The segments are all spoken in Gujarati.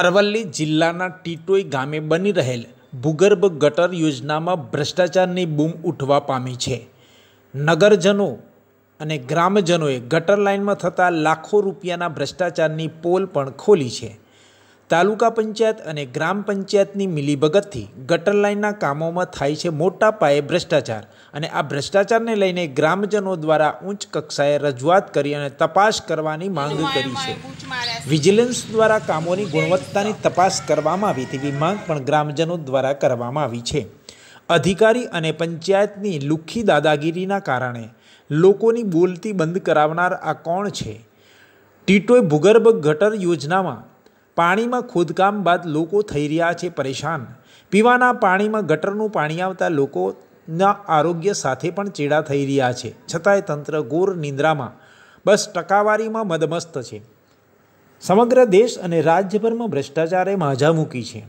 અરવલ્લી જિલ્લાના ટીટોઈ ગામે બની રહેલ ભૂગર્ભ ગટર યોજનામાં ભ્રષ્ટાચારની બૂમ ઉઠવા પામી છે નગરજનો અને ગ્રામજનોએ ગટર લાઇનમાં થતા લાખો રૂપિયાના ભ્રષ્ટાચારની પોલ પણ ખોલી છે તાલુકા પંચાયત અને ગ્રામ પંચાયતની મિલીભગતથી ગટર લાઇનના કામોમાં થાય છે મોટા પાયે ભ્રષ્ટાચાર અને આ ભ્રષ્ટાચારને લઈને ગ્રામજનો દ્વારા ઉચ્ચ કક્ષાએ રજૂઆત કરી અને તપાસ કરવાની માંગ કરી છે વિજિલન્સ દ્વારા કામોની ગુણવત્તાની તપાસ કરવામાં આવી તેવી માંગ પણ ગ્રામજનો દ્વારા કરવામાં આવી છે અધિકારી અને પંચાયતની લુખ્ખી દાદાગીરીના કારણે લોકોની બોલતી બંધ કરાવનાર આ કોણ છે ટીટોય ભૂગર્ભ ગટર યોજનામાં પાણીમાં ખોદકામ બાદ લોકો થઈ રહ્યા છે પરેશાન પીવાના પાણીમાં ગટરનું પાણી આવતા લોકોના આરોગ્ય સાથે પણ ચેડા થઈ રહ્યા છે છતાંય તંત્ર ગોર નિંદ્રામાં બસ ટકાવારીમાં મદમસ્ત છે સમગ્ર દેશ અને રાજ્યભરમાં ભ્રષ્ટાચારે માજા મૂકી છે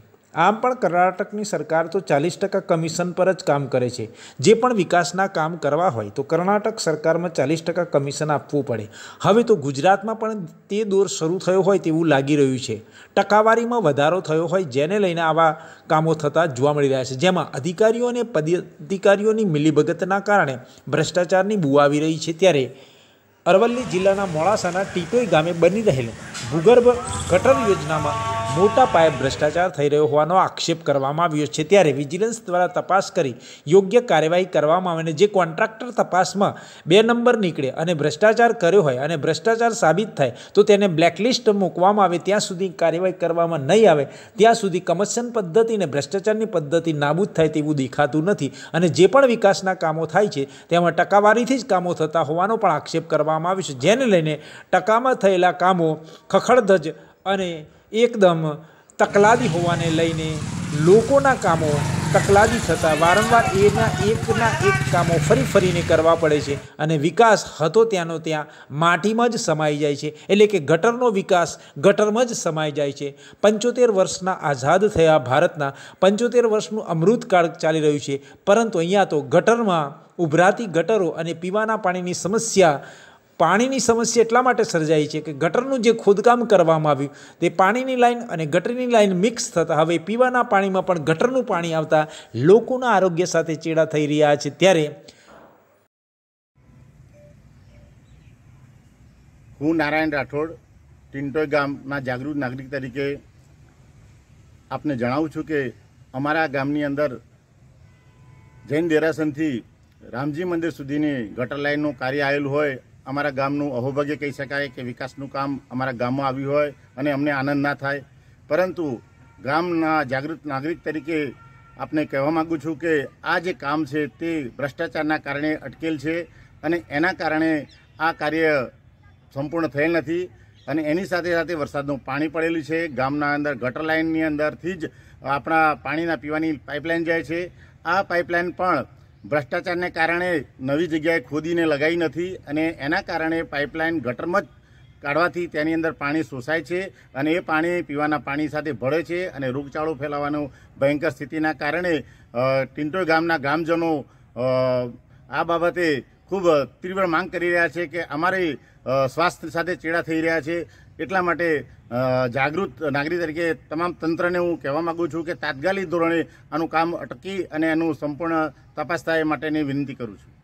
આમ પણ કર્ણાટકની સરકાર તો ચાલીસ ટકા કમિશન પર જ કામ કરે છે જે પણ વિકાસના કામ કરવા હોય તો કર્ણાટક સરકારમાં ચાલીસ ટકા કમિશન આપવું પડે હવે તો ગુજરાતમાં પણ તે દોર શરૂ થયો હોય તેવું લાગી રહ્યું છે ટકાવારીમાં વધારો થયો હોય જેને લઈને આવા કામો થતા જોવા મળી રહ્યા છે જેમાં અધિકારીઓ અને પદાધિકારીઓની મિલીભગતના કારણે ભ્રષ્ટાચારની બુ આવી રહી છે ત્યારે અરવલ્લી જિલ્લાના મોડાસાના ટીપોઈ ગામે બની રહેલ ભૂગર્ભ ગટર યોજનામાં મોટા પાયે ભ્રષ્ટાચાર થઈ રહ્યો હોવાનો આક્ષેપ કરવામાં આવ્યો છે ત્યારે વિજિલન્સ દ્વારા તપાસ કરી યોગ્ય કાર્યવાહી કરવામાં આવે અને જે કોન્ટ્રાક્ટર તપાસમાં બે નંબર નીકળે અને ભ્રષ્ટાચાર કર્યો હોય અને ભ્રષ્ટાચાર સાબિત થાય તો તેને બ્લેકલિસ્ટ મૂકવામાં આવે ત્યાં સુધી કાર્યવાહી કરવામાં નહીં આવે ત્યાં સુધી કમિશન પદ્ધતિ અને ભ્રષ્ટાચારની પદ્ધતિ નાબૂદ થાય તેવું દેખાતું નથી અને જે પણ વિકાસના કામો થાય છે તેમાં ટકાવારીથી જ કામો થતા હોવાનો પણ આક્ષેપ કરવામાં આવ્યો છે જેને લઈને ટકામાં થયેલા કામો ખખડધજ અને એકદમ તકલાદી હોવાને લઈને લોકોના કામો તકલાદી થતાં વારંવાર એના એકના એક કામો ફરી ફરીને કરવા પડે છે અને વિકાસ હતો ત્યાંનો ત્યાં માટીમાં જ સમાઈ જાય છે એટલે કે ગટરનો વિકાસ ગટરમાં જ સમાઈ જાય છે પંચોતેર વર્ષના આઝાદ થયા ભારતના પંચોતેર વર્ષનું અમૃતકાળ ચાલી રહ્યું છે પરંતુ અહીંયા તો ગટરમાં ઉભરાતી ગટરો અને પીવાના પાણીની સમસ્યા પાણીની સમસ્યા એટલા માટે સર્જાઈ છે કે ગટરનું જે ખોદકામ કરવામાં આવ્યું તે પાણીની લાઈન અને ગટરની લાઈન મિક્સ થતાં હવે પીવાના પાણીમાં પણ ગટરનું પાણી આવતા લોકોના આરોગ્ય સાથે ચેડા થઈ રહ્યા છે ત્યારે હું નારાયણ રાઠોડ ટિન્ટોઈ ગામના જાગૃત નાગરિક તરીકે આપને જણાવું છું કે અમારા ગામની અંદર જૈન દેરાસનથી રામજી મંદિર સુધીની ગટર લાઇનનું કાર્ય આવેલું હોય અમારા ગામનું અહોભાગ્ય કહી શકાય કે વિકાસનું કામ અમારા ગામમાં આવ્યું હોય અને અમને આનંદ ના થાય પરંતુ ગામના જાગૃત નાગરિક તરીકે આપને કહેવા માગું છું કે આ જે કામ છે તે ભ્રષ્ટાચારના કારણે અટકેલ છે અને એના કારણે આ કાર્ય સંપૂર્ણ થયેલ નથી અને એની સાથે સાથે વરસાદનું પાણી પડેલું છે ગામના અંદર ગટર લાઇનની અંદરથી જ આપણા પાણીના પીવાની પાઇપલાઇન જાય છે આ પાઇપલાઇન પણ ભ્રષ્ટાચારને કારણે નવી જગ્યાએ ખોદીને લગાવી નથી અને એના કારણે પાઇપલાઇન ગટરમાં જ કાઢવાથી તેની અંદર પાણી શોષાય છે અને એ પાણી પીવાના પાણી સાથે ભળે છે અને રોગચાળો ફેલાવાનો ભયંકર સ્થિતિના કારણે ટિંટોઈ ગામના ગામજનો આ બાબતે ખૂબ તીવ્ર માંગ કરી રહ્યા છે કે અમારી સ્વાસ્થ્ય સાથે ચેડા થઈ રહ્યા છે એટલા માટે જાગૃત નાગરિક તરીકે તમામ તંત્રને હું કહેવા માગું છું કે તાત્કાલિક ધોરણે આનું કામ અટકી અને એનું સંપૂર્ણ તપાસ થાય માટેની વિનંતી કરું છું